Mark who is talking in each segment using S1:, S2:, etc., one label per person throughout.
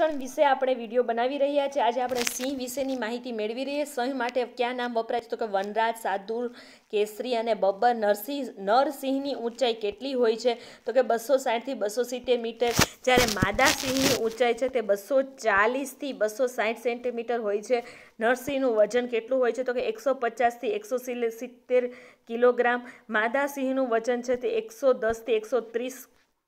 S1: શિક્ષણ વિશે આપણે વિડીયો બનાવી રહ્યા છીએ આજે આપણે સિંહ વિશેની માહિતી મેળવી રહીએ સિંહ માટે ક્યાં નામ વપરાય છે તો કે વનરાજ સાદુર કેસરી અને બબ્બર નરસિંહ નરસિંહની ઊંચાઈ કેટલી હોય છે તો કે બસો સાઠથી બસો સિત્તેર મીટર જ્યારે માદા સિંહની ઊંચાઈ છે તે બસો ચાલીસથી બસો સાઠ સેન્ટીમીટર હોય છે નરસિંહનું વજન કેટલું હોય છે તો કે એકસો પચાસથી એકસો સિત્તેર કિલોગ્રામ માદા સિંહનું વજન છે તે એકસો દસથી એકસો ત્રીસ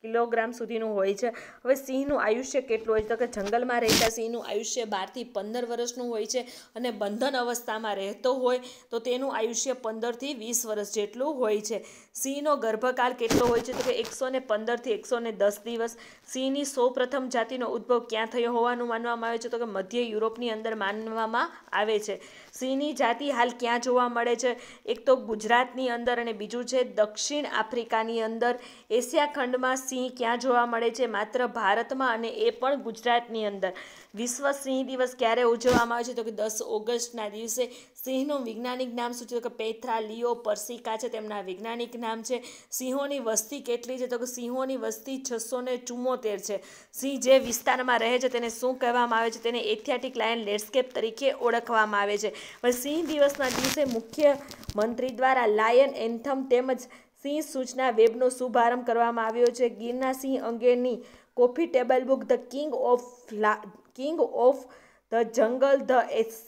S1: કિલોગ્રામ સુધીનું હોય છે હવે સિંહનું આયુષ્ય કેટલું હોય છે તો કે જંગલમાં રહેતા સિંહનું આયુષ્ય બારથી પંદર વર્ષનું હોય છે અને બંધન અવસ્થામાં રહેતો હોય તો તેનું આયુષ્ય પંદરથી વીસ વર્ષ જેટલું હોય છે સિંહનો ગર્ભકાળ કેટલો હોય છે તો કે એકસો ને પંદરથી એકસો ને દસ દિવસ સિંહની સૌપ્રથમ જાતિનો ઉદ્ભવ ક્યાં થયો હોવાનું માનવામાં આવે છે તો કે મધ્ય યુરોપની અંદર માનવામાં આવે છે સિંહની જાતિ હાલ ક્યાં જોવા મળે છે એક તો ગુજરાતની અંદર અને બીજું છે દક્ષિણ આફ્રિકાની અંદર એશિયા ખંડમાં સિંહ ક્યાં જોવા મળે છે માત્ર ભારતમાં અને એ પણ ગુજરાતની અંદર વિશ્વ સિંહ દિવસ ક્યારે ઉજવવામાં આવે છે તો કે દસ ઓગસ્ટના દિવસે સિંહનું વૈજ્ઞાનિક નામ શું છે તો કે પેથ્રા લિયો પરસિકા છે તેમના વૈજ્ઞાનિક નામ છે સિંહોની વસ્તી કેટલી છે તો કે સિંહોની વસ્તી છસો ને ચુમ્મોતેર છે સિંહ જે વિસ્તારમાં રહે છે તેને શું કહેવામાં આવે છે તેને એથિયાટિક લાયન લેન્ડસ્કેપ તરીકે ઓળખવામાં આવે છે હવે સિંહ દિવસના દિવસે મુખ્યમંત્રી દ્વારા લાયન એન્થમ તેમજ સિંહ સૂચના વેબનો શુભારંભ કરવામાં આવ્યો છે ગીરના સિંહ અંગેની coffee table book the king of લા king of the jungle the as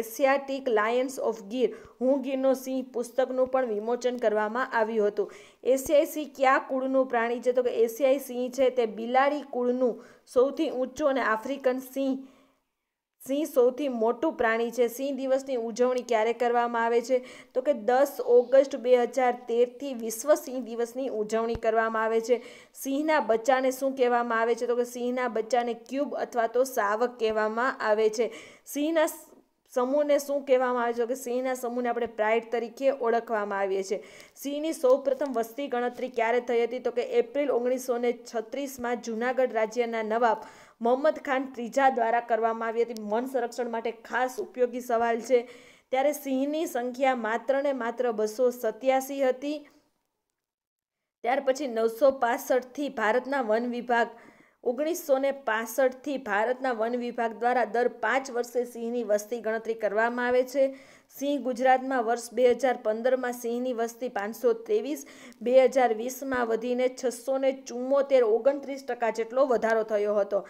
S1: Asiatic lions of Gir હું ગીરનો સિંહ પુસ્તકનું પણ વિમોચન કરવામાં આવ્યું હતું એશિયાઈ સિંહ કયા કુળનું પ્રાણી છે તો કે એશિયાઈ સિંહ છે તે બિલાડી કુળનું સૌથી ઊંચું અને આફ્રિકન સિંહ સિંહ સૌથી મોટું પ્રાણી છે સિંહ દિવસની ઉજવણી ક્યારે કરવામાં આવે છે તો કે દસ ઓગસ્ટ બે હજાર તેરથી વિશ્વ સિંહ દિવસની ઉજવણી કરવામાં આવે છે સિંહના બચ્ચાને શું કહેવામાં આવે છે તો કે સિંહના બચ્ચાને ક્યુબ અથવા તો શાવક કહેવામાં આવે છે સિંહના સમૂહને શું કહેવામાં આવે છે કે સિંહના સમૂહને આપણે પ્રાઇડ તરીકે ઓળખવામાં આવીએ છીએ સિંહની સૌપ્રથમ વસ્તી ગણતરી ક્યારે થઈ હતી તો કે એપ્રિલ ઓગણીસો ને છત્રીસમાં જૂનાગઢ રાજ્યના નવાબ મોહમ્મદ ખાન ત્રીજા દ્વારા કરવામાં આવી હતી મન સંરક્ષણ માટે ખાસ ઉપયોગી સવાલ છે ત્યારે સિંહની સંખ્યા માત્ર ને માત્ર બસો સત્યાસી હતી ત્યાર પછી નવસો પાસઠથી ભારતના વન વિભાગ ઓગણીસો ને પાસઠથી ભારતના વન વિભાગ દ્વારા દર પાંચ વર્ષે સિંહની વસ્તી ગણતરી કરવામાં આવે છે સિંહ ગુજરાતમાં વર્ષ બે હજાર પંદરમાં સિંહની વસ્તી પાંચસો ત્રેવીસ બે હજાર વીસમાં વધીને છસો ને ચુમ્મોતેર ઓગણત્રીસ ટકા જેટલો વધારો થયો હતો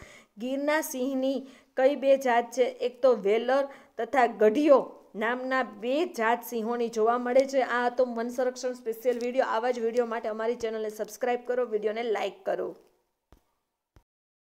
S1: ગીરના સિંહની કઈ બે જાત છે એક તો વેલર તથા ગઢિયો નામના બે જાત સિંહોની જોવા મળે છે આ હતો મન સંરક્ષણ સ્પેશિયલ વિડીયો આવા જ વિડીયો માટે અમારી ચેનલને સબસ્ક્રાઈબ કરો વિડીયોને લાઇક કરો